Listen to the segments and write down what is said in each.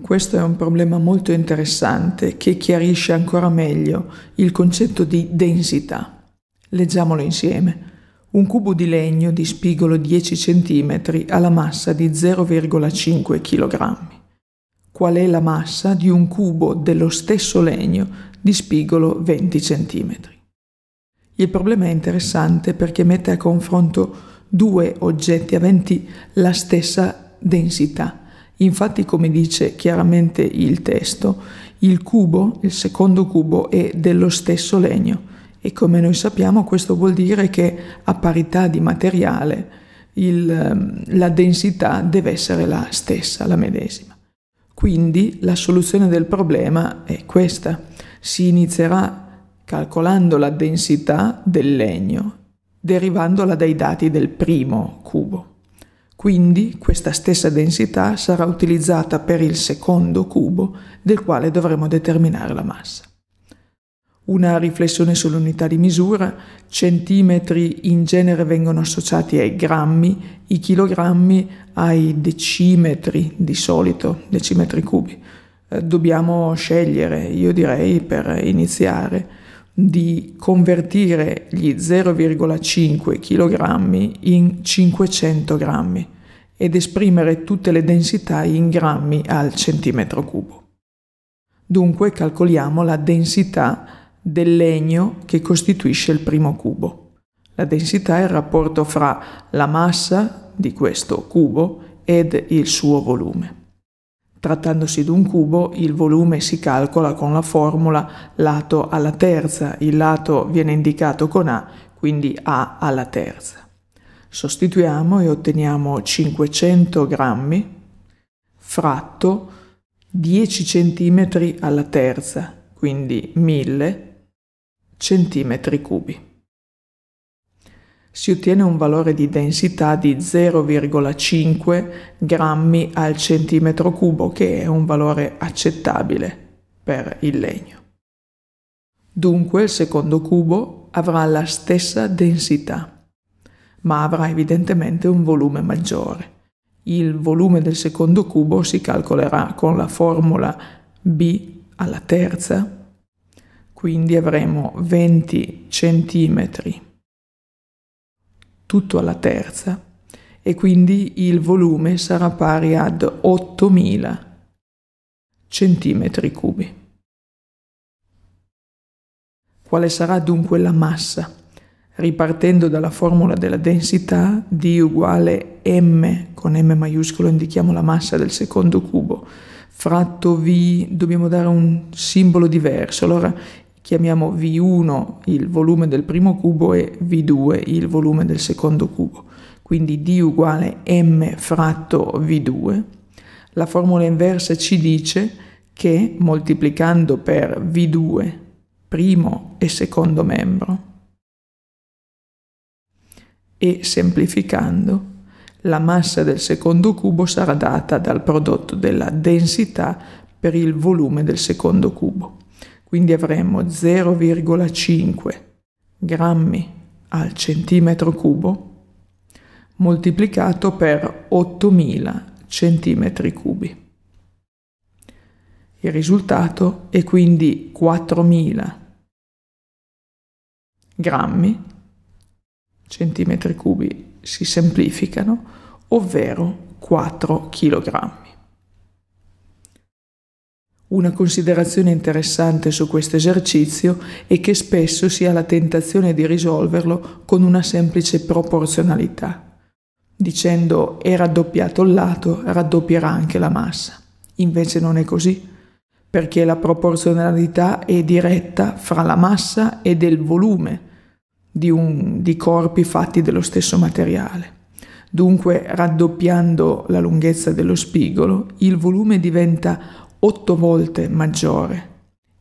Questo è un problema molto interessante che chiarisce ancora meglio il concetto di densità. Leggiamolo insieme. Un cubo di legno di spigolo 10 cm ha la massa di 0,5 kg. Qual è la massa di un cubo dello stesso legno di spigolo 20 cm? Il problema è interessante perché mette a confronto due oggetti aventi la stessa densità Infatti, come dice chiaramente il testo, il cubo, il secondo cubo, è dello stesso legno e come noi sappiamo questo vuol dire che a parità di materiale il, ehm, la densità deve essere la stessa, la medesima. Quindi la soluzione del problema è questa. Si inizierà calcolando la densità del legno, derivandola dai dati del primo cubo. Quindi questa stessa densità sarà utilizzata per il secondo cubo del quale dovremo determinare la massa. Una riflessione sull'unità di misura, centimetri in genere vengono associati ai grammi, i chilogrammi ai decimetri di solito, decimetri cubi. Eh, dobbiamo scegliere, io direi, per iniziare di convertire gli 0,5 kg in 500 grammi ed esprimere tutte le densità in grammi al centimetro cubo. Dunque calcoliamo la densità del legno che costituisce il primo cubo. La densità è il rapporto fra la massa di questo cubo ed il suo volume. Trattandosi di un cubo, il volume si calcola con la formula lato alla terza, il lato viene indicato con A, quindi A alla terza. Sostituiamo e otteniamo 500 grammi fratto 10 cm alla terza, quindi 1000 cm cubi si ottiene un valore di densità di 0,5 grammi al centimetro cubo, che è un valore accettabile per il legno. Dunque il secondo cubo avrà la stessa densità, ma avrà evidentemente un volume maggiore. Il volume del secondo cubo si calcolerà con la formula B alla terza, quindi avremo 20 centimetri tutto alla terza e quindi il volume sarà pari ad 8000 centimetri cubi. Quale sarà dunque la massa? Ripartendo dalla formula della densità, D uguale M, con M maiuscolo indichiamo la massa del secondo cubo, fratto V, dobbiamo dare un simbolo diverso. Allora chiamiamo V1 il volume del primo cubo e V2 il volume del secondo cubo. Quindi D uguale M fratto V2. La formula inversa ci dice che moltiplicando per V2 primo e secondo membro e semplificando la massa del secondo cubo sarà data dal prodotto della densità per il volume del secondo cubo quindi avremmo 0,5 grammi al centimetro cubo moltiplicato per 8000 centimetri cubi. Il risultato è quindi 4000 grammi, centimetri cubi si semplificano, ovvero 4 kg. Una considerazione interessante su questo esercizio è che spesso si ha la tentazione di risolverlo con una semplice proporzionalità, dicendo è raddoppiato il lato, raddoppierà anche la massa. Invece non è così, perché la proporzionalità è diretta fra la massa e del volume di, un, di corpi fatti dello stesso materiale. Dunque, raddoppiando la lunghezza dello spigolo, il volume diventa 8 volte maggiore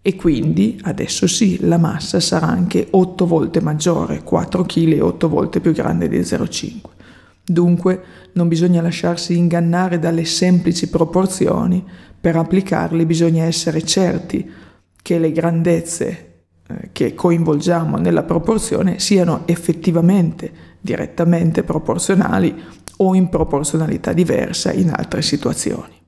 e quindi adesso sì la massa sarà anche 8 volte maggiore, 4 kg 8 volte più grande di 0,5. Dunque non bisogna lasciarsi ingannare dalle semplici proporzioni, per applicarli bisogna essere certi che le grandezze eh, che coinvolgiamo nella proporzione siano effettivamente direttamente proporzionali o in proporzionalità diversa in altre situazioni.